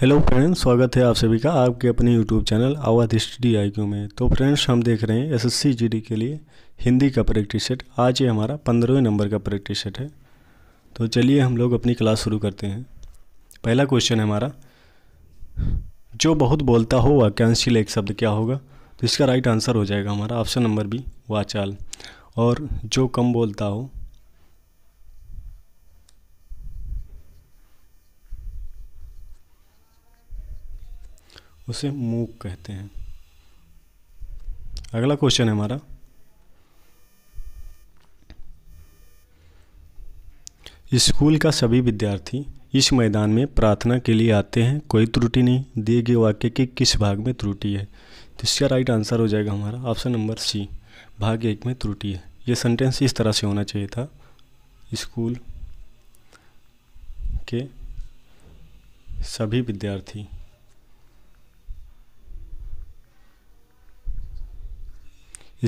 hello friends स्वागत है आप सभी का आपके अपने यूट्यूब चैनल आवाज स्टडी आई क्यू में तो फ्रेंड्स हम देख रहे हैं एसएससी जीडी के लिए हिंदी का प्रैक्टिस सेट आज ये हमारा पंद्रहवें नंबर का प्रैक्टिस सेट है तो चलिए हम लोग अपनी क्लास शुरू करते हैं पहला क्वेश्चन है हमारा जो बहुत बोलता हो वाक्यांशील एक शब्द क्या होगा तो इसका राइट आंसर हो जाएगा हमारा ऑप्शन नंबर बी वाचाल और जो कम बोलता हो उसे मूक कहते हैं अगला क्वेश्चन है हमारा स्कूल का सभी विद्यार्थी इस मैदान में प्रार्थना के लिए आते हैं कोई त्रुटि नहीं दिए गए वाक्य के किस भाग में त्रुटि है तो इसका राइट आंसर हो जाएगा हमारा ऑप्शन नंबर सी भाग एक में त्रुटि है ये सेंटेंस इस तरह से होना चाहिए था स्कूल के सभी विद्यार्थी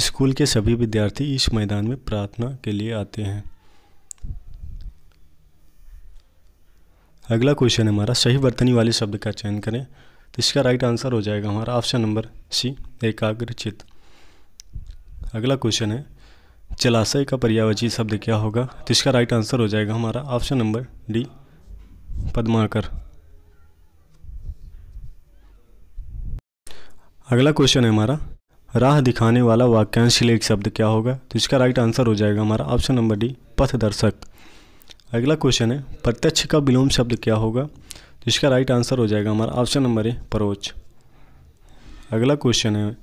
स्कूल के सभी विद्यार्थी इस मैदान में प्रार्थना के लिए आते हैं अगला क्वेश्चन है हमारा सही वर्तनी वाले शब्द का चयन करें तो इसका राइट आंसर हो जाएगा हमारा ऑप्शन नंबर सी एकाग्रचित अगला क्वेश्चन है जलाशय का पर्यावची शब्द क्या होगा तो इसका राइट आंसर हो जाएगा हमारा ऑप्शन नंबर डी पद्माकर अगला क्वेश्चन है हमारा राह दिखाने वाला वाक्यांश लेख शब्द क्या होगा तो इसका राइट आंसर हो जाएगा हमारा ऑप्शन नंबर डी पथदर्शक अगला क्वेश्चन है प्रत्यक्ष का विलोम शब्द क्या होगा तो इसका राइट आंसर हो जाएगा हमारा ऑप्शन नंबर ए परोच अगला क्वेश्चन है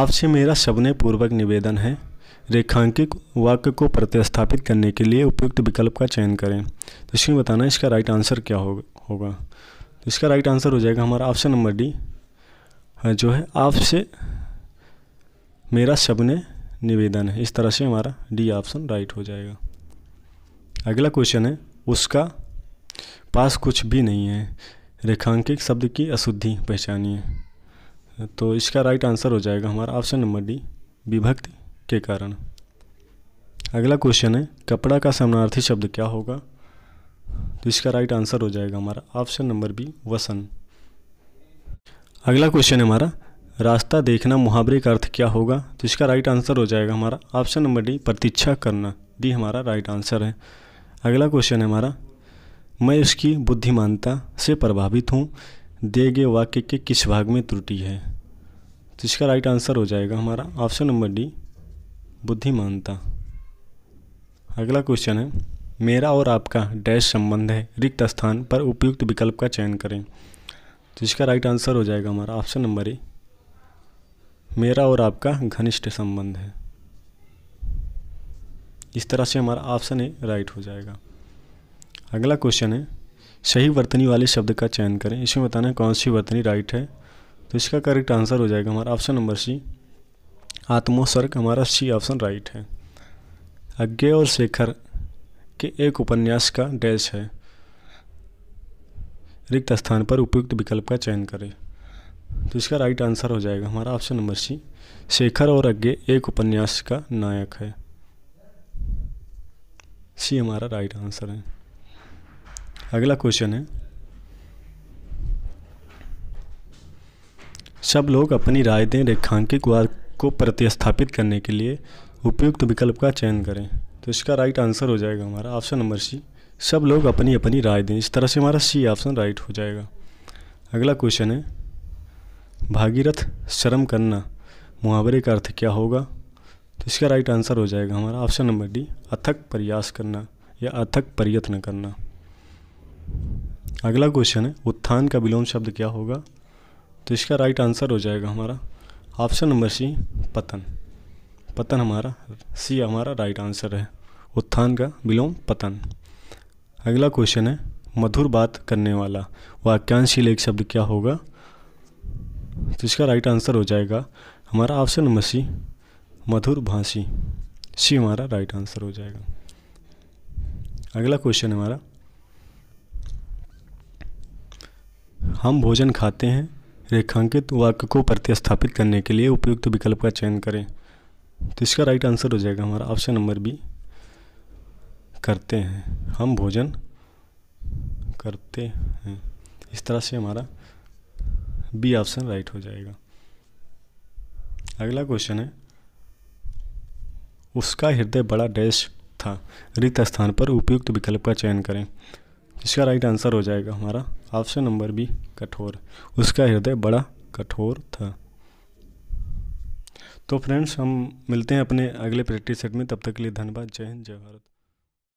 आपसे मेरा सबने पूर्वक निवेदन है रेखांकित वाक्य को प्रतिस्थापित करने के लिए उपयुक्त विकल्प का चयन करें तो इसमें बताना इसका राइट आंसर क्या होगा होगा तो इसका राइट आंसर हो जाएगा हमारा ऑप्शन नंबर डी जो है आपसे मेरा सबने निवेदन है इस तरह से हमारा डी ऑप्शन राइट हो जाएगा अगला क्वेश्चन है उसका पास कुछ भी नहीं है रेखांकित शब्द की अशुद्धि पहचानिए तो इसका राइट आंसर हो जाएगा हमारा ऑप्शन नंबर डी विभक्ति के कारण अगला क्वेश्चन है कपड़ा का समानार्थी शब्द क्या होगा तो इसका राइट आंसर हो जाएगा हमारा ऑप्शन नंबर बी वसन अगला क्वेश्चन है हमारा रास्ता देखना मुहावरे का अर्थ क्या होगा तो इसका राइट आंसर हो जाएगा हमारा ऑप्शन नंबर डी प्रतीक्षा करना डी हमारा राइट आंसर है अगला क्वेश्चन है हमारा मैं उसकी बुद्धिमानता से प्रभावित हूँ दिए गए वाक्य के किस भाग में त्रुटि है तो इसका राइट आंसर हो जाएगा हमारा ऑप्शन नंबर डी बुद्धिमानता अगला क्वेश्चन है मेरा और आपका डैश संबंध है रिक्त स्थान पर उपयुक्त विकल्प का चयन करें तो इसका राइट आंसर हो जाएगा हमारा ऑप्शन नंबर ए मेरा और आपका घनिष्ठ संबंध है इस तरह से हमारा ऑप्शन ए राइट हो जाएगा अगला क्वेश्चन है सही वर्तनी वाले शब्द का चयन करें इसमें बताना है कौन सी वर्तनी राइट है तो इसका करेक्ट आंसर हो जाएगा हमारा ऑप्शन नंबर सी आत्मोसर्ग हमारा सी ऑप्शन राइट है अज्ञे और शेखर के एक उपन्यास का डैश है रिक्त स्थान पर उपयुक्त विकल्प का चयन करें तो इसका राइट आंसर हो जाएगा हमारा ऑप्शन नंबर सी शेखर और अज्ञे एक उपन्यास का नायक है सी हमारा राइट आंसर है अगला क्वेश्चन है सब लोग अपनी राय दें रेखांकित वार को प्रतिस्थापित करने के लिए उपयुक्त विकल्प का चयन करें तो इसका राइट आंसर हो जाएगा हमारा ऑप्शन नंबर सी सब लोग अपनी अपनी राय दें इस तरह से हमारा सी ऑप्शन राइट हो जाएगा अगला क्वेश्चन है भागीरथ शर्म करना मुहावरे का अर्थ क्या होगा तो इसका राइट आंसर हो जाएगा हमारा ऑप्शन नंबर डी अथक प्रयास करना या अथक प्रयत्न करना अगला क्वेश्चन है उत्थान का विलोम शब्द क्या होगा तो इसका राइट आंसर हो जाएगा हमारा ऑप्शन नंबर सी पतन पतन हमारा सी हमारा राइट आंसर है उत्थान का विलोम पतन अगला क्वेश्चन है मधुर बात करने वाला वाक्यांशील एक शब्द क्या होगा तो इसका राइट आंसर हो जाएगा हमारा ऑप्शन नंबर सी मधुर भांसी सी हमारा राइट आंसर हो जाएगा अगला क्वेश्चन हमारा हम भोजन खाते हैं रेखांकित वाक्य को प्रतिस्थापित करने के लिए उपयुक्त विकल्प का चयन करें तो इसका राइट आंसर हो जाएगा हमारा ऑप्शन नंबर बी करते हैं हम भोजन करते हैं इस तरह से हमारा बी ऑप्शन राइट हो जाएगा अगला क्वेश्चन है उसका हृदय बड़ा डैश था रिक्त स्थान पर उपयुक्त विकल्प का चयन करें इसका राइट आंसर हो जाएगा हमारा ऑप्शन नंबर बी कठोर उसका हृदय बड़ा कठोर था तो फ्रेंड्स हम मिलते हैं अपने अगले प्रैक्टिस सेट में तब तक के लिए धन्यवाद जय हिंद जय भारत